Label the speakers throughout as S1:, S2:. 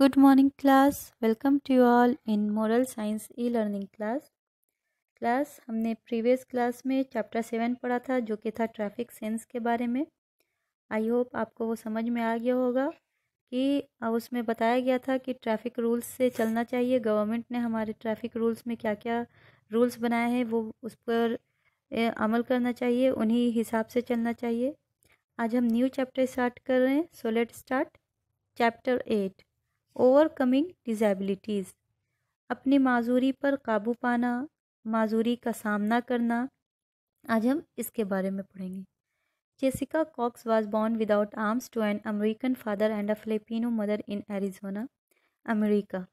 S1: Good morning class. Welcome to you all in Moral Science e-learning class. Class हमने previous class में chapter seven पढ़ा था जो कि था ट्रैफिक सेंस के बारे में आई होप आपको वो समझ में आ गया होगा कि उसमें बताया गया था कि ट्रैफिक रूल्स से चलना चाहिए गवर्नमेंट ने हमारे ट्रैफिक रूल्स में क्या क्या रूल्स बनाए हैं वो उस पर अमल करना चाहिए उन्हीं हिसाब से चलना चाहिए आज हम न्यू चैप्टर स्टार्ट कर रहे हैं so let start chapter eight overcoming disabilities अपनी माजूरी पर काबू पाना माजूरी का सामना करना आज हम इसके बारे में पढ़ेंगे Jessica Cox was born without arms to an American father and a Filipino mother in Arizona America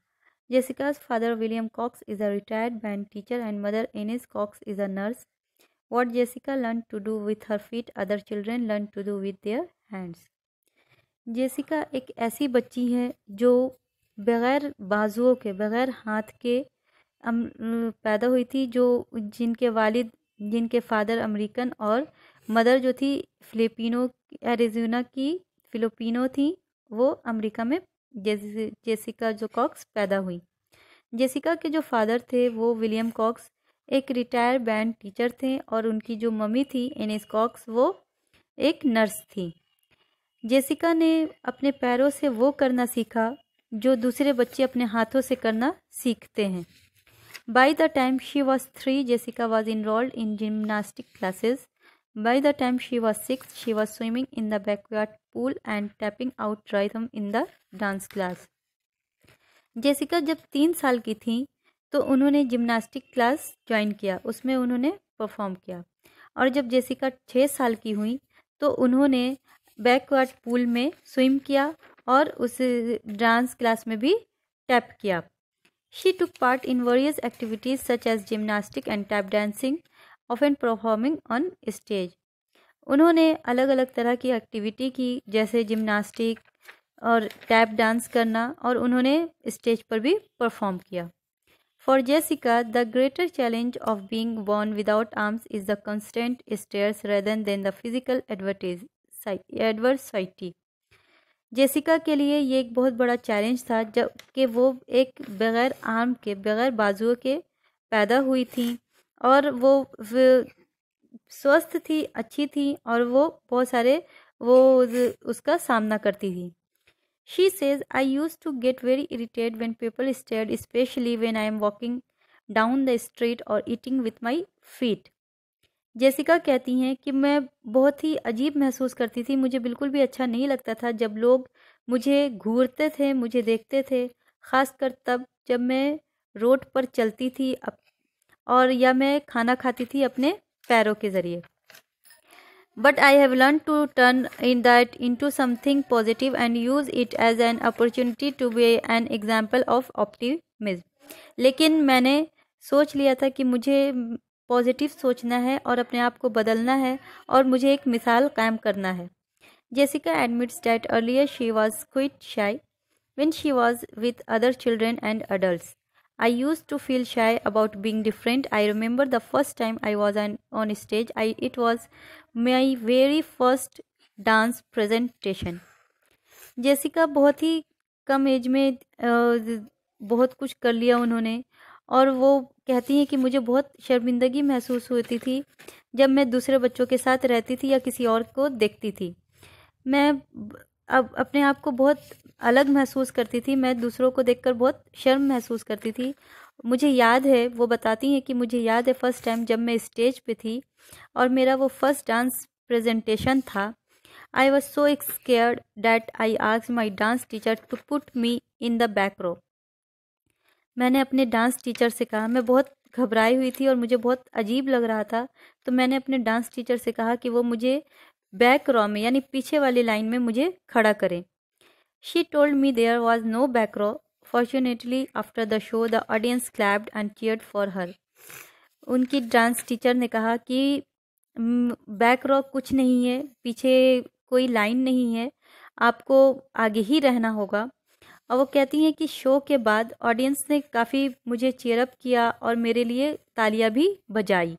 S1: Jessica's father William Cox is a retired band teacher and mother Inez Cox is a nurse what Jessica learn to do with her feet other children learn to do with their hands Jessica एक ऐसी बच्ची है जो बग़ैर बाजुओं के बग़ैर हाथ के अम पैदा हुई थी जो जिनके वालिद जिनके फादर अमेरिकन और मदर जो थी फिलिपिनो एरिजोना की फिलिपिनो थी वो अमेरिका में जेसिका जो कॉक्स पैदा हुई जेसिका के जो फादर थे वो विलियम कॉक्स एक रिटायर बैंड टीचर थे और उनकी जो मम्मी थी एनिस कॉक्स वो एक नर्स थी जेसिका ने अपने पैरों से वो करना सीखा जो दूसरे बच्चे अपने हाथों से करना सीखते हैं by the time she was three Jessica was enrolled in gymnastic classes by the time she was six she was swimming in the backward pool and tapping out rhythm in the dance class Jessica जब तीन साल की थी तो उन्होंने gymnastic class join किया उसमें उन्होंने परफॉर्म किया और जब जेसिका छः साल की हुई तो उन्होंने बैकवर्ड पूल में स्विम किया और उस डांस क्लास में भी टैप किया she took part in various activities such as gymnastic and tap dancing of and performing on stage उन्होंने अलग अलग तरह की एक्टिविटी की जैसे जिम्नास्टिक और टैप डांस करना और उन्होंने स्टेज पर भी परफॉर्म किया for Jessica the greater challenge of being born without arms is the constant stares rather than the physical advert adversity Jessica के लिए ये एक बहुत बड़ा चैलेंज था जब कि वो एक बग़ैर आर्म के बग़ैर बाजुओं के पैदा हुई थी और वो स्वस्थ थी अच्छी थी और वो बहुत सारे वो उसका सामना करती थी she says I used to get very irritated when people stared specially when I am walking down the street और eating with my feet Jessica कहती हैं कि मैं बहुत ही अजीब महसूस करती थी मुझे बिल्कुल भी अच्छा नहीं लगता था जब लोग मुझे घूरते थे मुझे देखते थे ख़ासकर तब जब मैं रोड पर चलती थी और या मैं खाना खाती थी अपने पैरों के ज़रिए but I have learn to turn in that in to something positive and use it as an opportunity to be an example of optimism लेकिन मैंने सोच लिया था कि मुझे पॉजिटिव सोचना है और अपने आप को बदलना है और मुझे एक मिसाल कायम करना है Jessica admits that earlier she was quite shy when she was with other children and adult I used to feel shy about being different I remember the first time I was an on stage I it was my very first dance presentation Jessica बहुत ही कम as में बहुत कुछ कर लिया उन्होंने और वो कहती हैं कि मुझे बहुत शर्मिंदगी महसूस होती थी जब मैं दूसरे बच्चों के साथ रहती थी या किसी और को देखती थी मैं अब अपने आप को बहुत अलग महसूस करती थी मैं दूसरों को देखकर बहुत शर्म महसूस करती थी मुझे याद है वो बताती हैं कि मुझे याद है फर्स्ट टाइम जब मैं स्टेज पे थी और मेरा वो फर्स्ट डांस प्रेजेंटेशन था I was so scared that I ask my dance teacher to put me in the back row मैंने अपने डांस टीचर से कहा मैं बहुत घबराई हुई थी और मुझे बहुत अजीब लग रहा था तो मैंने अपने डांस टीचर से कहा कि वो मुझे बैक रॉ में यानी पीछे वाली लाइन में मुझे खड़ा करें she told me there was no back row fortunately after the show the audience clapped and cheered for her उनकी डांस टीचर ने कहा कि बैक रॉ कुछ नहीं है पीछे कोई लाइन नहीं है आपको आगे ही रहना होगा और वो कहती हैं कि शो के बाद ऑडियंस ने काफ़ी मुझे चेयरअप किया और मेरे लिए तालियां भी बजाई